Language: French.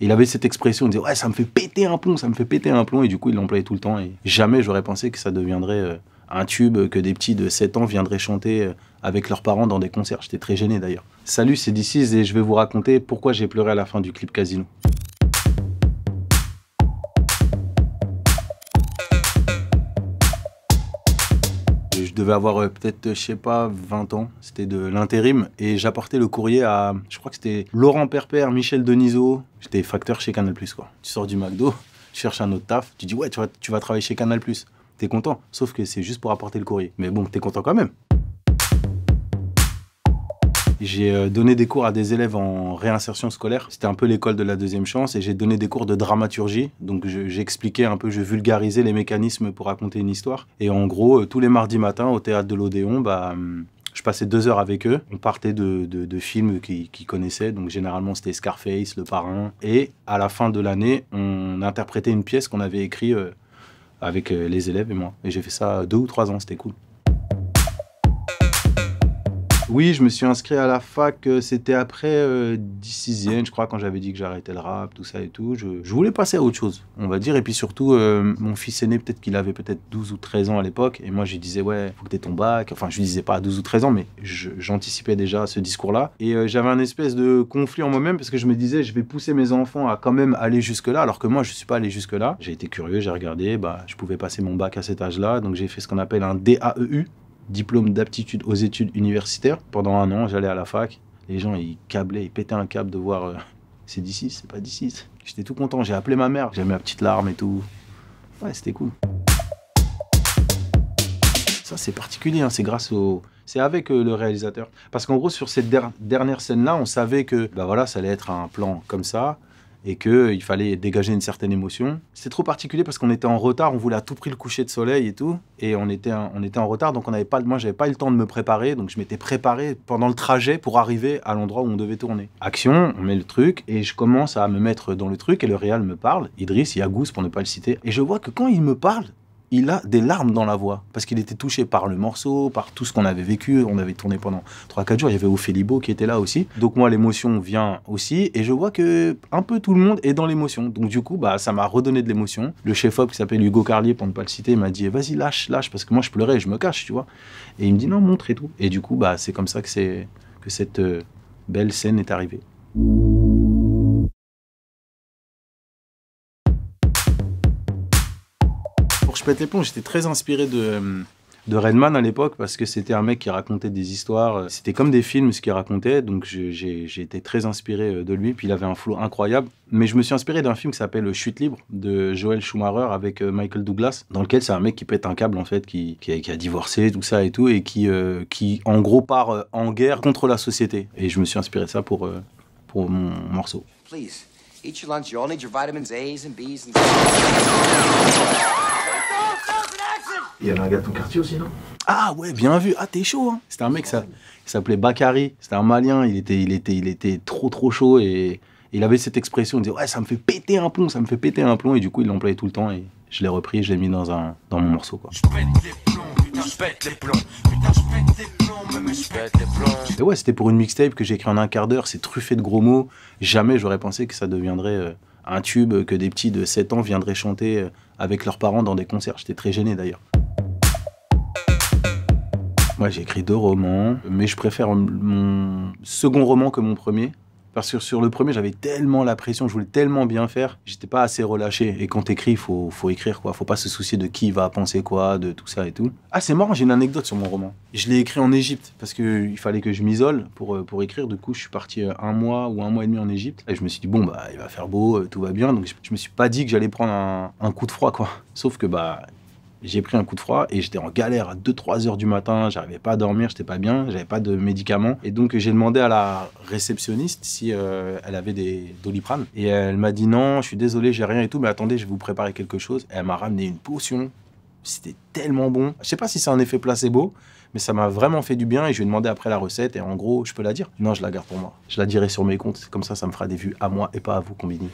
il avait cette expression, il disait ouais ça me fait péter un plomb, ça me fait péter un plomb et du coup il l'employait tout le temps et jamais j'aurais pensé que ça deviendrait euh, un tube que des petits de 7 ans viendraient chanter euh, avec leurs parents dans des concerts. J'étais très gêné d'ailleurs. Salut, c'est DC's et je vais vous raconter pourquoi j'ai pleuré à la fin du clip Casino. devais avoir euh, peut-être, euh, je sais pas, 20 ans. C'était de l'intérim. Et j'apportais le courrier à, je crois que c'était Laurent Perpère, Michel Denisot. J'étais facteur chez Canal Plus, quoi. Tu sors du McDo, tu cherches un autre taf, tu dis, ouais, tu vas, tu vas travailler chez Canal Plus. T'es content. Sauf que c'est juste pour apporter le courrier. Mais bon, t'es content quand même. J'ai euh, donné des cours à des élèves en réinsertion scolaire. C'était un peu l'école de la deuxième chance et j'ai donné des cours de dramaturgie. Donc j'expliquais un peu, je vulgarisais les mécanismes pour raconter une histoire. Et en gros, euh, tous les mardis matins au théâtre de l'Odéon, bah, hum, je passais deux heures avec eux. On partait de, films qu'ils connaissaient, donc généralement c'était Scarface, Le Parrain. Et à la fin de l'année, on interprétait une pièce qu'on avait écrite euh, avec les élèves et moi. Et j'ai fait ça deux ou trois ans, c'était cool. Oui, je me suis inscrit à la fac. Euh, c'était après 16 euh, e je crois, quand j'avais dit que j'arrêtais le rap, tout ça et tout. Je, voulais passer à autre chose, on va dire. Et puis surtout, euh, mon fils aîné, peut-être qu'il avait peut-être 12 ou 13 ans à l'époque. Et moi, je lui disais, ouais, faut que aies ton bac. Enfin, je lui disais pas à 12 ou 13 ans, mais j'anticipais déjà ce discours-là. Et j'avais un espèce de conflit en moi-même parce que je me disais, je vais pousser mes enfants à quand même aller jusque-là, alors que moi, je ne suis pas allé jusque-là. J'ai été curieux, j'ai regardé, bah, je pouvais passer mon bac à cet âge-là. Donc, j'ai fait ce qu'on appelle un DAEU diplôme d'aptitude aux études universitaires. Pendant un an, j'allais à la fac. Les gens, ils câblaient, ils pétaient un câble de voir euh, c'est d'ici, c'est pas d'ici. J'étais tout content. J'ai appelé ma mère, j'ai mis ma petite larme et tout. Ouais, c'était cool. Ça, c'est particulier. Hein. C'est grâce au. C'est avec euh, le réalisateur. Parce qu'en gros, sur cette dernière scène-là, on savait que bah voilà, ça allait être un plan comme ça et qu'il euh, fallait dégager une certaine émotion. C'est trop particulier parce qu'on était en retard, on voulait à tout prix le coucher de soleil et tout, et on était, on était en retard, donc on avait pas, moi j'avais pas eu le temps de me préparer, donc je m'étais préparé pendant le trajet pour arriver à l'endroit où on devait tourner. Action, on met le truc, et je commence à me mettre dans le truc, et le réal me parle, Idriss Yagous pour ne pas le citer, et je vois que quand il me parle, il a des larmes dans la voix parce qu'il était touché par le morceau, par tout ce qu'on avait vécu. On avait tourné pendant 3-4 jours. Il y avait Ophélie Beau qui était là aussi. Donc, moi, l'émotion vient aussi et je vois que un peu tout le monde est dans l'émotion. Donc, du coup, bah, ça m'a redonné de l'émotion. Le chef-op qui s'appelle Hugo Carlier, pour ne pas le citer, m'a dit Vas-y, lâche, lâche, parce que moi, je pleurais et je me cache, tu vois. Et il me dit Non, montre et tout. Et du coup, bah, c'est comme ça que, que cette euh, belle scène est arrivée. je pète les plombs. J'étais très inspiré de euh, de Redman à l'époque parce que c'était un mec qui racontait des histoires. Euh, c'était comme des films ce qu'il racontait, donc j'ai été très inspiré euh, de lui. Puis il avait un flow incroyable. Mais je me suis inspiré d'un film qui s'appelle Chute libre de Joel Schumacher avec Michael Douglas, dans lequel c'est un mec qui pète un câble en fait, qui, qui, a, divorcé, tout ça et tout, et qui, qui en gros part en guerre contre la société. Et je me suis inspiré de ça pour, pour mon morceau. Il y avait un gars de ton quartier aussi, non Ah ouais, bien vu. Ah, t'es chaud, hein. C'était un mec, ça, s'appelait Bakari. C'était un Malien. Il était, il, était, il était trop, trop chaud. Et il avait cette expression. Il disait, ouais, ça me fait péter un plomb, ça me fait péter un plomb. Et du coup, il l'employait tout le temps. Et je l'ai repris je l'ai mis dans, un, dans mon morceau, quoi. Je les plombs, pète les plombs. je pète mais je pète les plombs. ouais, c'était pour une mixtape que j'ai écrit en un quart d'heure. C'est truffé de gros mots. Jamais j'aurais pensé que ça deviendrait. Euh, un tube que des petits de 7 ans viendraient chanter euh, avec leurs parents dans des concerts. J'étais très gêné d'ailleurs. Moi, j'ai écrit deux romans, mais je préfère mon second roman que mon premier. Parce que sur le premier, j'avais tellement la pression, je voulais tellement bien faire, j'étais pas assez relâché. Et quand t'écris, faut, faut écrire quoi, faut pas se soucier de qui va penser quoi, de tout ça et tout. Ah, c'est marrant, j'ai une anecdote sur mon roman. Je l'ai écrit en Égypte parce qu'il fallait que je m'isole pour, euh, pour écrire. Du coup, je suis parti euh, un mois ou un mois et demi en Égypte. Et je me suis dit, bon, bah, il va faire beau, euh, tout va bien. Donc, je, me suis pas dit que j'allais prendre un, un coup de froid quoi. Sauf que, bah, j'ai pris un coup de froid et j'étais en galère à 2-3 heures du matin, j'arrivais pas à dormir, j'étais pas bien, j'avais pas de médicaments. Et donc j'ai demandé à la réceptionniste si euh, elle avait des doliprane. Et elle m'a dit non, je suis désolé, j'ai rien et tout, mais attendez, je vais vous préparer quelque chose. elle m'a ramené une potion. C'était tellement bon. Je sais pas si c'est un effet placebo, mais ça m'a vraiment fait du bien et je lui ai demandé après la recette et en gros, je peux la dire Non, je la garde pour moi. Je la dirai sur mes comptes, comme ça, ça me fera des vues à moi et pas à vous, Combini.